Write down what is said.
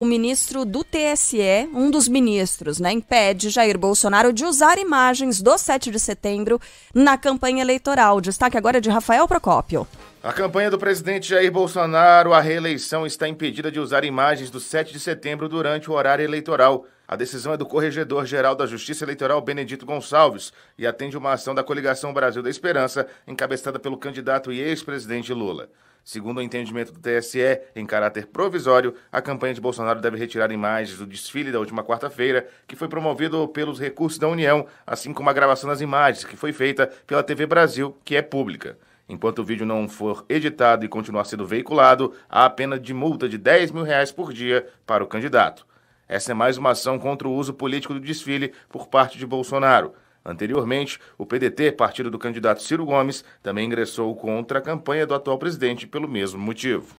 o ministro do TSE, um dos ministros, né, impede Jair Bolsonaro de usar imagens do 7 de setembro na campanha eleitoral. Destaque agora é de Rafael Procópio. A campanha do presidente Jair Bolsonaro à reeleição está impedida de usar imagens do 7 de setembro durante o horário eleitoral. A decisão é do Corregedor-Geral da Justiça Eleitoral Benedito Gonçalves e atende uma ação da Coligação Brasil da Esperança, encabeçada pelo candidato e ex-presidente Lula. Segundo o entendimento do TSE, em caráter provisório, a campanha de Bolsonaro deve retirar imagens do desfile da última quarta-feira, que foi promovido pelos recursos da União, assim como a gravação das imagens, que foi feita pela TV Brasil, que é pública. Enquanto o vídeo não for editado e continuar sendo veiculado, há a pena de multa de 10 mil reais por dia para o candidato. Essa é mais uma ação contra o uso político do desfile por parte de Bolsonaro. Anteriormente, o PDT, partido do candidato Ciro Gomes, também ingressou contra a campanha do atual presidente pelo mesmo motivo.